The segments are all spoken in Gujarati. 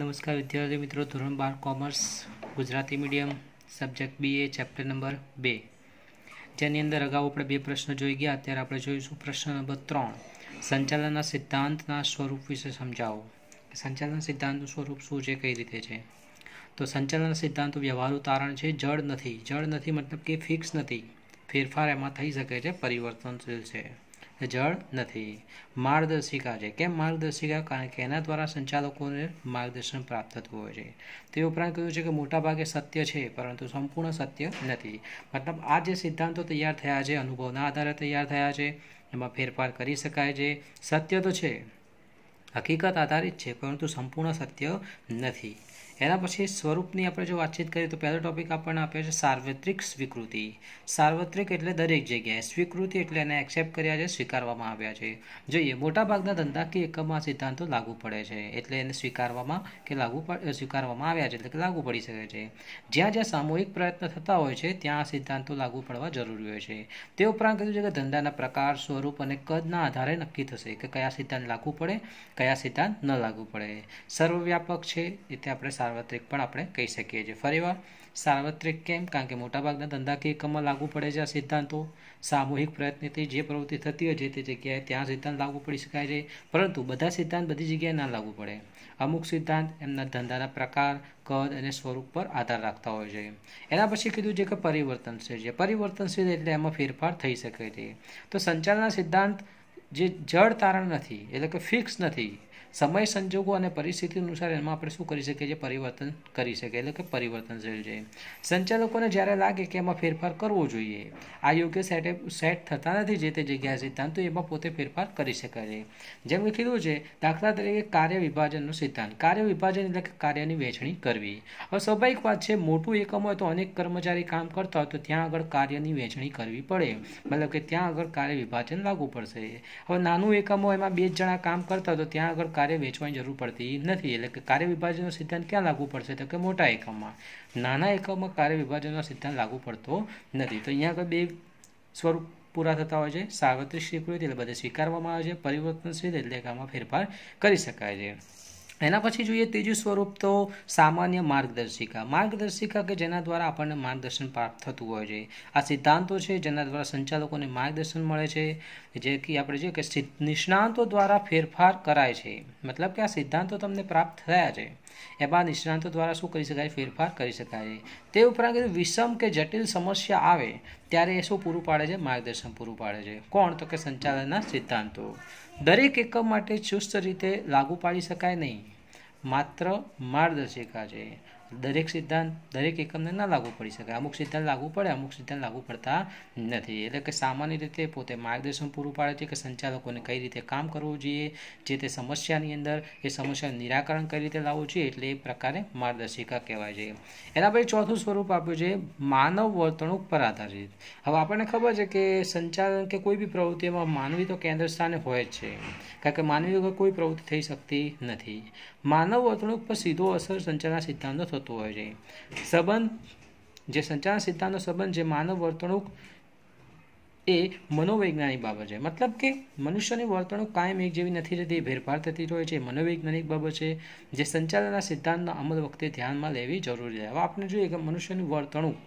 નમસ્કાર વિદ્યાર્થી મિત્રો ધોરણ બાર commerce Gujarati medium subject B A chapter number બે જેની અંદર અગાઉ આપણે બે પ્રશ્નો જોઈ ગયા અત્યારે આપણે જોઈશું પ્રશ્ન નંબર ત્રણ સંચાલનના સિદ્ધાંતના સ્વરૂપ વિશે સમજાવો સંચાલન સિદ્ધાંતનું સ્વરૂપ શું છે કઈ રીતે છે તો સંચાલન સિદ્ધાંત વ્યવહારુ તારણ છે જળ નથી જળ નથી મતલબ કે ફિક્સ નથી ફેરફાર એમાં થઈ શકે છે પરિવર્તનશીલ છે જળ નથી માર્ગદર્શિકા છે કેમ માર્ગદર્શિકા કારણ કે એના દ્વારા સંચાલકોને માર્ગદર્શન પ્રાપ્ત થતું હોય છે તે ઉપરાંત કહ્યું છે કે મોટાભાગે સત્ય છે પરંતુ સંપૂર્ણ સત્ય નથી મતલબ આ જે સિદ્ધાંતો તૈયાર થયા છે અનુભવના આધારે તૈયાર થયા છે એમાં ફેરફાર કરી શકાય છે સત્ય તો છે હકીકત આધારિત છે પરંતુ સંપૂર્ણ સત્ય નથી એના પછી સ્વરૂપની આપણે જો વાતચીત કરીએ તો પહેલો ટોપિક આપણને આપ્યો છે સાર્વત્રિક સ્વીકૃતિ સાર્વત્રિક એટલે દરેક જગ્યાએ સ્વીકૃતિ એટલે એને એક્સેપ્ટ કર્યા છે સ્વીકારવામાં આવ્યા છે જોઈએ મોટાભાગના ધંધાકીય એકમમાં સિદ્ધાંતો લાગુ પડે છે એટલે એને સ્વીકારવામાં કે લાગુ સ્વીકારવામાં આવ્યા છે એટલે કે લાગુ પડી શકે છે જ્યાં જ્યાં સામૂહિક પ્રયત્ન થતા હોય છે ત્યાં સિદ્ધાંતો લાગુ પડવા જરૂરી હોય છે તે ઉપરાંત કીધું છે કે ધંધાના પ્રકાર સ્વરૂપ અને કદના આધારે નક્કી થશે કે કયા સિદ્ધાંત લાગુ પડે કયા સિદ્ધાંત ન લાગુ પડે સર્વવ્યાપક છે એટલે આપણે સાર્વત્રિક પણ આપણે કહી શકીએ છીએ ફરીવાર સાર્વત્રિક કેમ કારણ કે મોટાભાગના ધંધાકીય એકમમાં લાગુ પડે છે આ સિદ્ધાંતો સામૂહિક પ્રયત્નથી જે પ્રવૃત્તિ થતી હોય છે તે જગ્યાએ ત્યાં સિદ્ધાંત લાગુ પડી શકાય છે પરંતુ બધા સિદ્ધાંત બધી જગ્યાએ ના લાગુ પડે અમુક સિદ્ધાંત એમના ધંધાના પ્રકાર કદ અને સ્વરૂપ પર આધાર રાખતા હોય છે એના પછી કીધું છે કે પરિવર્તનશીલ છે પરિવર્તનશીલ એટલે એમાં ફેરફાર થઈ શકે છે તો સંચાલના સિદ્ધાંત જે જળ તારણ નથી એટલે કે ફિક્સ નથી સમય સંજોગો અને પરિસ્થિતિ અનુસાર એમાં આપણે શું કરી શકીએ છીએ પરિવર્તન કરી શકીએ એટલે કે પરિવર્તનશીલ છે સંચાલકોને જ્યારે લાગે કે એમાં ફેરફાર કરવો જોઈએ આ યોગ્ય સેટે સેટ થતા નથી જે તે જગ્યાએ સિદ્ધાંતો એમાં પોતે ફેરફાર કરી શકે છે જેમ કીધું છે દાખલા તરીકે કાર્ય વિભાજનનો સિદ્ધાંત કાર્ય વિભાજન એટલે કે કાર્યની વહેંચણી કરવી હવે સ્વાભાવિક વાત છે મોટું એકમ હોય તો અનેક કર્મચારી કામ કરતા હોય તો ત્યાં આગળ કાર્યની વહેંચણી કરવી પડે મતલબ કે ત્યાં આગળ કાર્ય વિભાજન લાગુ પડશે હવે નાનું એકમ હોય એમાં બે જણા કામ કરતા હોય તો ત્યાં આગળ કાર્ય વેચવાની જરૂર પડતી નથી એટલે કે કાર્ય વિભાજનનો સિદ્ધાંત ક્યાં લાગુ પડશે તો કે મોટા એકમમાં નાના એકમમાં કાર્ય વિભાજનનો સિદ્ધાંત લાગુ પડતો નથી તો અહીંયા આગળ બે સ્વરૂપ પૂરા થતા હોય છે સાર્વત્રિક સ્વીકૃતિ એટલે બધે સ્વીકારવામાં આવે છે પરિવર્તનશીલ એટલે કે આમાં ફેરફાર કરી શકાય છે એના પછી જોઈએ ત્રીજું સ્વરૂપ તો સામાન્ય માર્ગદર્શિકા માર્ગદર્શિકા કે જેના દ્વારા આપણને માર્ગદર્શન પ્રાપ્ત થતું હોય છે આ સિદ્ધાંતો છે જેના દ્વારા સંચાલકોને માર્ગદર્શન મળે છે જે કે આપણે જોઈએ કે નિષ્ણાંતો દ્વારા ફેરફાર કરાય છે મતલબ કે આ સિદ્ધાંતો તમને પ્રાપ્ત થયા છે એમાં નિષ્ણાંતો દ્વારા શું કરી શકાય ફેરફાર કરી શકાય છે તે ઉપરાંત વિષમ કે જટિલ સમસ્યા આવે ત્યારે એ શું પૂરું પાડે છે માર્ગદર્શન પૂરું પાડે છે કોણ તો કે સંચાલનના સિદ્ધાંતો દરેક એકમ માટે ચુસ્ત રીતે લાગુ પાડી શકાય નહીં માત્ર માર્ગદર્શિકા છે દરેક સિદ્ધાંત દરેક એકમને ના લાગુ પડી શકે અમુક સિદ્ધાંત લાગુ પડે અમુક સિદ્ધાંત લાગુ પડતા નથી એટલે કે સામાન્ય રીતે પોતે માર્ગદર્શન પૂરું પાડે છે કે સંચાલકોને કઈ રીતે કામ કરવું જોઈએ જે તે સમસ્યાની અંદર એ સમસ્યાનું નિરાકરણ કઈ રીતે લાવવું જોઈએ એટલે એ પ્રકારે માર્ગદર્શિકા કહેવાય છે એના પછી ચોથું સ્વરૂપ આપ્યું છે માનવ વર્તણૂક પર આધારિત હવે આપણને ખબર છે કે સંચાલન કે કોઈ બી પ્રવૃત્તિમાં માનવી તો કેન્દ્ર સ્થાને હોય જ છે કારણ કે માનવી કોઈ પ્રવૃત્તિ થઈ શકતી નથી માનવ વર્તણૂક પર સીધો અસર સંચાલના થતો થતું હોય છે સંબંધ જે સંચાર સિદ્ધાંતનો સંબંધ જે માનવ વર્તણૂક એ મનોવૈજ્ઞાનિક બાબત છે મતલબ કે મનુષ્યની વર્તણૂક કાયમ એક જેવી નથી રહેતી ભેરભાર થતી હોય છે મનોવૈજ્ઞાનિક બાબત છે જે સંચાલનના સિદ્ધાંતના અમલ વખતે ધ્યાનમાં લેવી જરૂરી છે હવે આપણે જોઈએ કે મનુષ્યની વર્તણૂક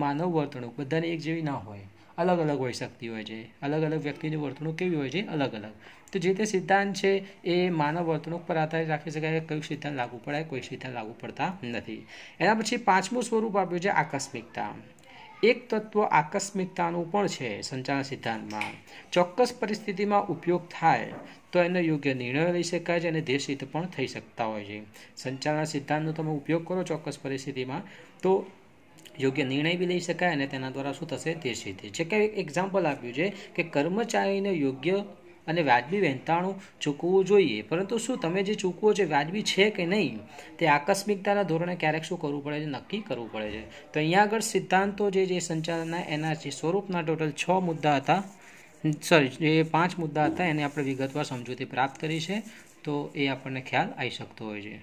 માનવ વર્તણૂક બધાને એક જેવી ના હોય અલગ અલગ હોઈ શકતી હોય છે અલગ અલગ વ્યક્તિની વર્તણૂક કેવી હોય છે અલગ અલગ તો જે તે સિદ્ધાંત છે એ માનવ વર્તણૂક પર આધારિત રાખી શકાય કયું સિદ્ધાંત લાગુ પડાય કોઈ સિદ્ધાંત લાગુ પડતા નથી એના પછી પાંચમું સ્વરૂપ આપ્યું છે આકસ્મિકતા એક તત્વ આકસ્મિકતાનું પણ છે સંચાલન સિદ્ધાંતમાં ચોક્કસ પરિસ્થિતિમાં ઉપયોગ થાય તો એનો યોગ્ય નિર્ણય લઈ શકાય છે અને દેશહિત પણ થઈ શકતા હોય છે સંચાલન સિદ્ધાંતનો તમે ઉપયોગ કરો ચોક્કસ પરિસ્થિતિમાં તો યોગ્ય નિર્ણય બી લઈ શકાય અને તેના દ્વારા શું થશે તે સિદ્ધિ છે કે એક્ઝામ્પલ આપ્યું છે કે કર્મચારીને યોગ્ય અને વાજબી વહેંતાણું ચૂકવવું જોઈએ પરંતુ શું તમે જે ચૂકવો છે વાજબી છે કે નહીં તે આકસ્મિકતાના ધોરણે ક્યારેક શું કરવું પડે છે નક્કી કરવું પડે છે તો અહીંયા આગળ સિદ્ધાંતો જે જે સંચાલનના એના જે સ્વરૂપના ટોટલ છ મુદ્દા હતા સોરી જે પાંચ મુદ્દા હતા એને આપણે વિગતવાર સમજૂતી પ્રાપ્ત કરી છે તો એ આપણને ખ્યાલ આવી શકતો હોય છે